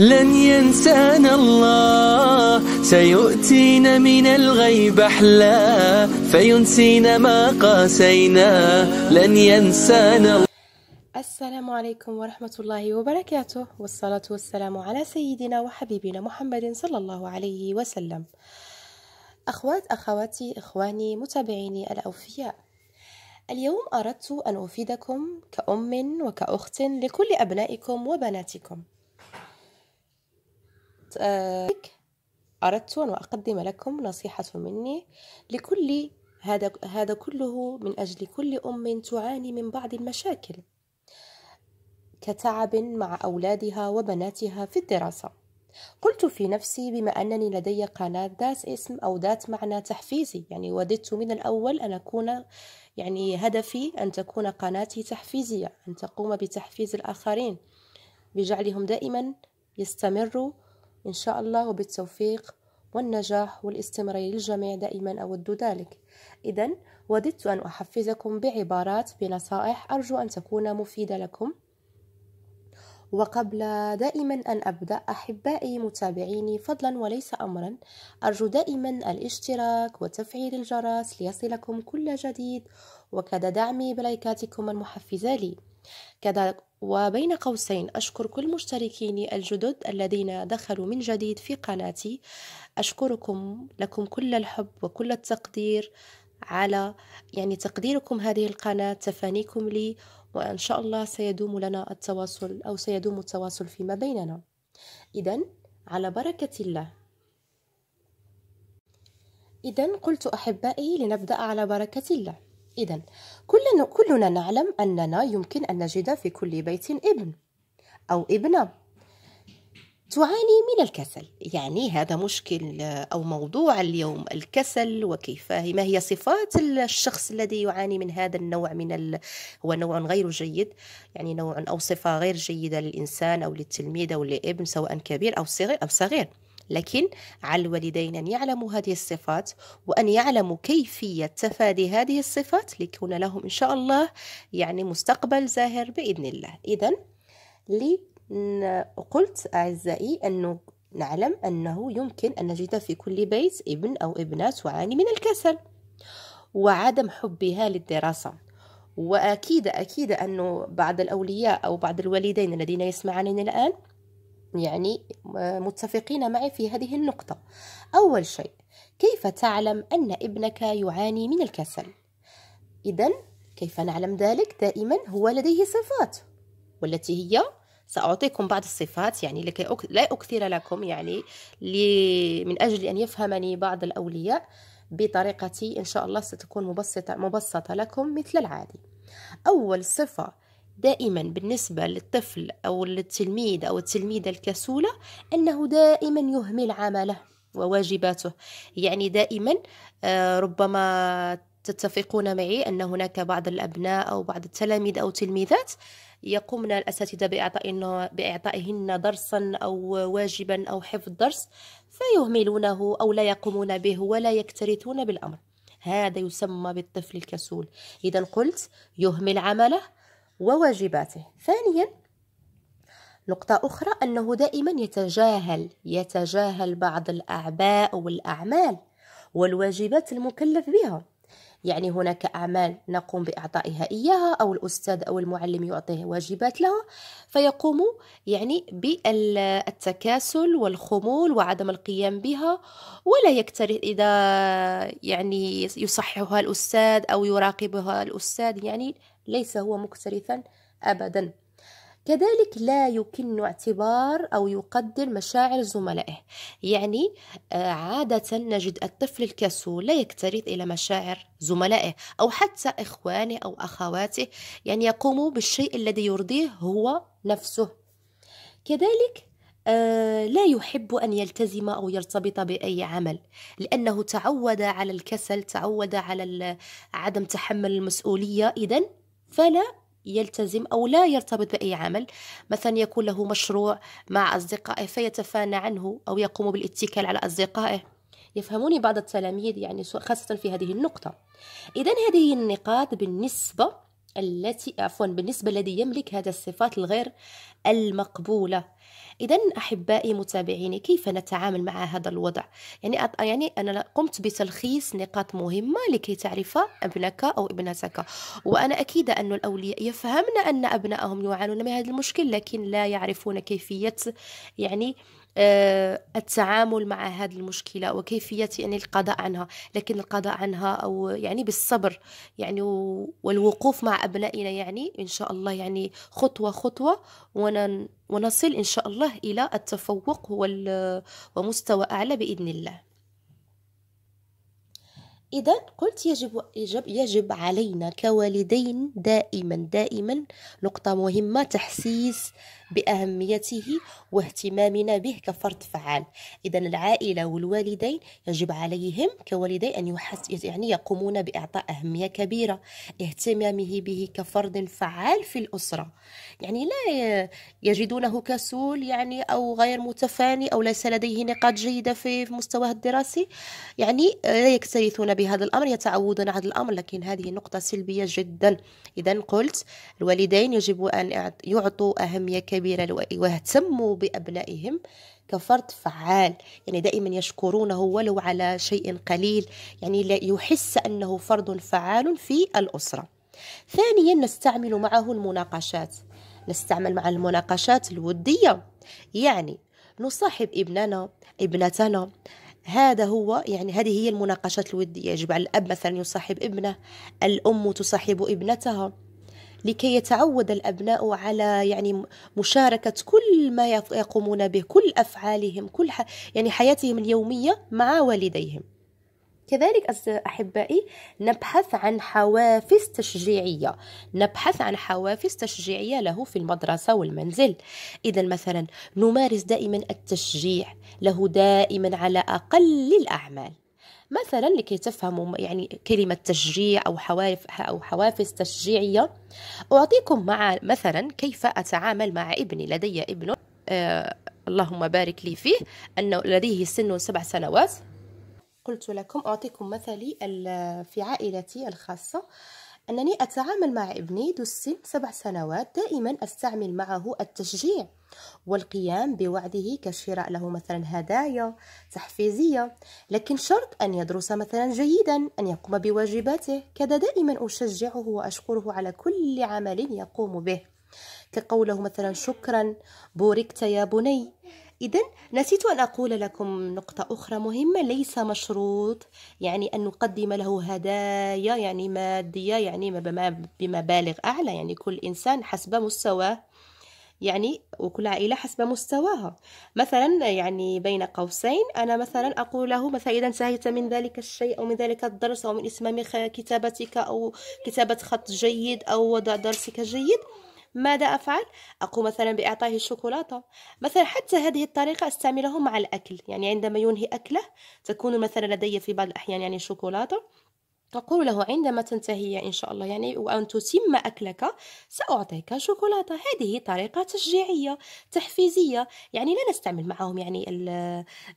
لن ينسانا الله سيؤتينا من الغيب أحلى فينسينا ما قاسينا لن ينسانا الله السلام عليكم ورحمة الله وبركاته والصلاة والسلام على سيدنا وحبيبنا محمد صلى الله عليه وسلم أخوات أخواتي إخواني متابعيني الأوفياء اليوم أردت أن أفيدكم كأم وكأخت لكل أبنائكم وبناتكم آه، أردت أن أقدم لكم نصيحة مني لكل هذا هذا كله من أجل كل أم تعاني من بعض المشاكل كتعب مع أولادها وبناتها في الدراسة قلت في نفسي بما أنني لدي قناة ذات اسم أو ذات معنى تحفيزي يعني وددت من الأول أن أكون يعني هدفي أن تكون قناتي تحفيزية أن تقوم بتحفيز الآخرين بجعلهم دائما يستمروا إن شاء الله وبالتوفيق والنجاح والاستمرارية للجميع دائما أود ذلك إذا وددت أن أحفزكم بعبارات بنصائح أرجو أن تكون مفيدة لكم وقبل دائما أن أبدأ أحبائي متابعيني فضلا وليس أمرا أرجو دائما الاشتراك وتفعيل الجرس ليصلكم كل جديد وكذا دعمي بلايكاتكم المحفزة لي كذلك وبين قوسين أشكر كل مشتركيني الجدد الذين دخلوا من جديد في قناتي أشكركم لكم كل الحب وكل التقدير على يعني تقديركم هذه القناة تفانيكم لي وإن شاء الله سيدوم لنا التواصل أو سيدوم التواصل فيما بيننا إذا على بركة الله إذا قلت أحبائي لنبدأ على بركة الله إذا كلنا, كلنا نعلم أننا يمكن أن نجد في كل بيت ابن أو ابنة تعاني من الكسل يعني هذا مشكل آه، أو موضوع اليوم الكسل وكيف ما هي صفات الشخص الذي يعاني من هذا النوع من ال... هو نوع غير جيد يعني نوع أو صفة غير جيدة للإنسان أو للتلميذ أو لابن سواء كبير أو صغير أو صغير لكن على الوالدين أن يعلموا هذه الصفات وأن يعلموا كيفية تفادي هذه الصفات ليكون لهم إن شاء الله يعني مستقبل زاهر بإذن الله إذا لي قلت أعزائي أنه نعلم أنه يمكن أن نجد في كل بيت ابن أو ابنة تعاني من الكسل وعدم حبها للدراسة وأكيد أكيد أنه بعض الأولياء أو بعض الوالدين الذين يسمعانني الآن يعني آه، متفقين معي في هذه النقطة أول شيء كيف تعلم أن ابنك يعاني من الكسل؟ إذا كيف نعلم ذلك؟ دائما هو لديه صفات والتي هي سأعطيكم بعض الصفات يعني لكي أك... لا أكثر لكم يعني ل... من أجل أن يفهمني بعض الأولياء بطريقتي إن شاء الله ستكون مبسطة, مبسطة لكم مثل العادي أول صفة دائما بالنسبة للطفل أو للتلميذ أو التلميذة الكسولة أنه دائما يهمل عمله وواجباته يعني دائما آه، ربما تتفقون معي أن هناك بعض الأبناء أو بعض التلاميذ أو تلميذات يقومن الأساتذة بإعطائهن بإعطائهن درسا أو واجبا أو حفظ درس فيهملونه أو لا يقومون به ولا يكترثون بالأمر هذا يسمى بالطفل الكسول إذا قلت يهمل عمله وواجباته ثانيا نقطة أخرى أنه دائما يتجاهل يتجاهل بعض الأعباء والأعمال والواجبات المكلف بها يعني هناك أعمال نقوم بإعطائها إياها أو الأستاذ أو المعلم يعطيه واجبات لها فيقوم يعني بالتكاسل والخمول وعدم القيام بها ولا يكترث إذا يعني يصححها الأستاذ أو يراقبها الأستاذ يعني ليس هو مكترثا أبدا كذلك لا يكن اعتبار أو يقدر مشاعر زملائه يعني آه، عادة نجد الطفل الكسول لا يكترث إلى مشاعر زملائه أو حتى إخوانه أو أخواته يعني يقوم بالشيء الذي يرضيه هو نفسه كذلك آه، لا يحب أن يلتزم أو يرتبط بأي عمل لأنه تعود على الكسل تعود على عدم تحمل المسؤولية إذا فلا يلتزم أو لا يرتبط بأي عمل مثلا يكون له مشروع مع أصدقائه فيتفانى عنه أو يقوم بالاتكال على أصدقائه يفهموني بعض التلاميذ يعني خاصة في هذه النقطة إذا هذه النقاط بالنسبة التي عفوا بالنسبة الذي يملك هذا الصفات الغير المقبولة اذا احبائي متابعيني كيف نتعامل مع هذا الوضع يعني يعني انا قمت بتلخيص نقاط مهمه لكي تعرف ابنك او ابنتك وانا اكيد ان الاولياء يفهمن ان ابنائهم يعانون من هذا المشكل لكن لا يعرفون كيفيه يعني آه آه، التعامل مع هذه المشكله وكيفيه يعني القضاء عنها لكن القضاء عنها او يعني بالصبر يعني والوقوف مع ابنائنا يعني ان شاء الله يعني خطوه خطوه ونصل ان شاء الله الى التفوق ومستوى اعلى باذن الله إذا قلت يجب, يجب, يجب علينا كوالدين دائما دائما نقطة مهمة تحسيس باهميته واهتمامنا به كفرد فعال اذا العائله والوالدين يجب عليهم كوالدي ان يحس يعني يقومون باعطاء اهميه كبيره اهتمامه به كفرد فعال في الاسره يعني لا يجدونه كسول يعني او غير متفاني او ليس لديه نقاط جيده في مستواه الدراسي يعني لا يكترثون بهذا الامر يتعودون على هذا الامر لكن هذه نقطه سلبيه جدا اذا قلت الوالدين يجب ان يعطوا اهميه كبيره كبيرة ويهتموا بأبنائهم كفرد فعال يعني دائما يشكرونه ولو على شيء قليل يعني يحس أنه فرد فعال في الأسرة ثانيا نستعمل معه المناقشات نستعمل مع المناقشات الودية يعني نصاحب ابننا ابنتنا هذا هو يعني هذه هي المناقشات الودية يجب على الأب مثلا يصاحب ابنه الأم تصاحب ابنتها لكي يتعود الأبناء على يعني مشاركة كل ما يقومون به كل أفعالهم كل ح... يعني حياتهم اليومية مع والديهم كذلك أحبائي نبحث عن حوافز تشجيعية نبحث عن حوافز تشجيعية له في المدرسة والمنزل إذا مثلا نمارس دائما التشجيع له دائما على أقل الأعمال مثلا لكي تفهموا يعني كلمة تشجيع أو حوافز أو حوافز تشجيعية أعطيكم مع مثلا كيف أتعامل مع ابني لدي ابن آه اللهم بارك لي فيه أنه لديه سن سبع سنوات قلت لكم أعطيكم مثلي في عائلتي الخاصة أنني أتعامل مع ابني ذو السن سبع سنوات دائما أستعمل معه التشجيع والقيام بوعده كشراء له مثلا هدايا تحفيزية لكن شرط أن يدرس مثلا جيدا أن يقوم بواجباته كذا دائما أشجعه وأشكره على كل عمل يقوم به كقوله مثلا شكرا بوركت يا بني إذا نسيت أن أقول لكم نقطة أخرى مهمة ليس مشروط يعني أن نقدم له هدايا يعني مادية يعني بمبالغ أعلى يعني كل إنسان حسب مستواه يعني وكل عائلة حسب مستواها مثلا يعني بين قوسين أنا مثلا أقول له مثلا إذا انتهيت من ذلك الشيء أو من ذلك الدرس أو من إتمام كتابتك أو كتابة خط جيد أو وضع درسك جيد ماذا أفعل؟ أقوم مثلا بإعطائه الشوكولاتة مثلا حتى هذه الطريقة أستعملها مع الأكل يعني عندما ينهي أكله تكون مثلا لدي في بعض الأحيان يعني شوكولاتة تقول له عندما تنتهي إن شاء الله يعني وأن تتم أكلك سأعطيك شوكولاتة هذه طريقة تشجيعية تحفيزية يعني لا نستعمل معهم يعني الـ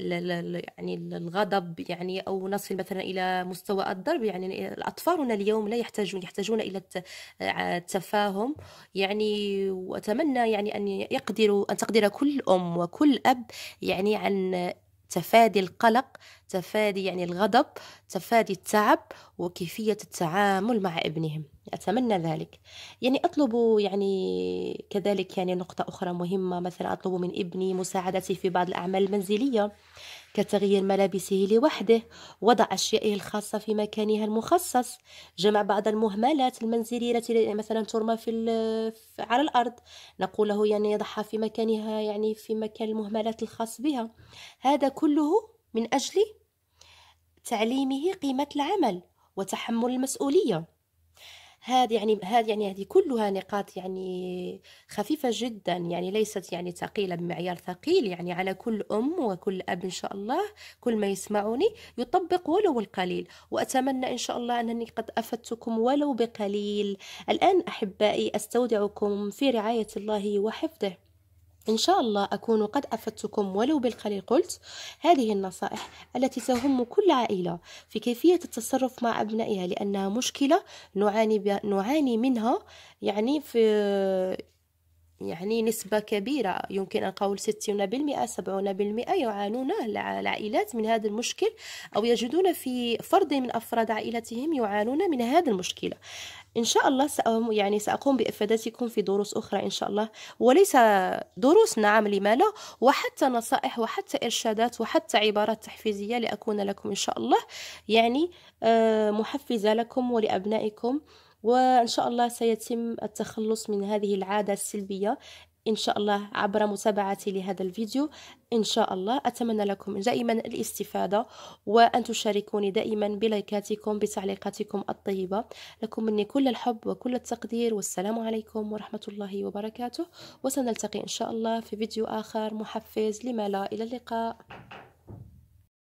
الـ الـ يعني الغضب يعني أو نصل مثلا إلى مستوى الضرب يعني أطفالنا اليوم لا يحتاجون يحتاجون إلى التفاهم يعني وأتمنى يعني أن يقدروا أن تقدر كل أم وكل أب يعني عن تفادي القلق تفادي يعني الغضب تفادي التعب وكيفية التعامل مع ابنهم أتمنى ذلك يعني أطلب يعني كذلك يعني نقطة أخرى مهمة مثلا أطلب من ابني مساعدتي في بعض الأعمال المنزلية كتغيير ملابسه لوحده وضع أشيائه الخاصة في مكانها المخصص جمع بعض المهملات المنزلية التي مثلا ترمى في على الأرض نقول له يعني يضعها في مكانها يعني في مكان المهملات الخاص بها هذا كله من أجل تعليمه قيمة العمل وتحمل المسؤولية هذه يعني هذه يعني هذه كلها نقاط يعني خفيفة جدا يعني ليست يعني ثقيلة بمعيار ثقيل يعني على كل أم وكل أب إن شاء الله كل ما يسمعني يطبق ولو القليل وأتمنى إن شاء الله أنني قد أفدتكم ولو بقليل الآن أحبائي أستودعكم في رعاية الله وحفظه إن شاء الله أكون قد أفدتكم ولو بالقليل قلت هذه النصائح التي تهم كل عائلة في كيفية التصرف مع أبنائها لأنها مشكلة نعاني, نعاني منها يعني في يعني نسبة كبيرة يمكن أن أقول 60% 70% يعانون العائلات من هذا المشكل أو يجدون في فرد من أفراد عائلتهم يعانون من هذا المشكلة إن شاء الله سأقوم يعني سأقوم بإفادتكم في دروس أخرى إن شاء الله وليس دروس نعم لما لا وحتى نصائح وحتى إرشادات وحتى عبارات تحفيزية لأكون لكم إن شاء الله يعني آه، محفزة لكم ولأبنائكم وإن شاء الله سيتم التخلص من هذه العادة السلبية إن شاء الله عبر متابعتي لهذا الفيديو إن شاء الله أتمنى لكم دائما الاستفادة وأن تشاركوني دائما بلايكاتكم بتعليقاتكم الطيبة لكم مني كل الحب وكل التقدير والسلام عليكم ورحمة الله وبركاته وسنلتقي إن شاء الله في فيديو آخر محفز لما لا إلى اللقاء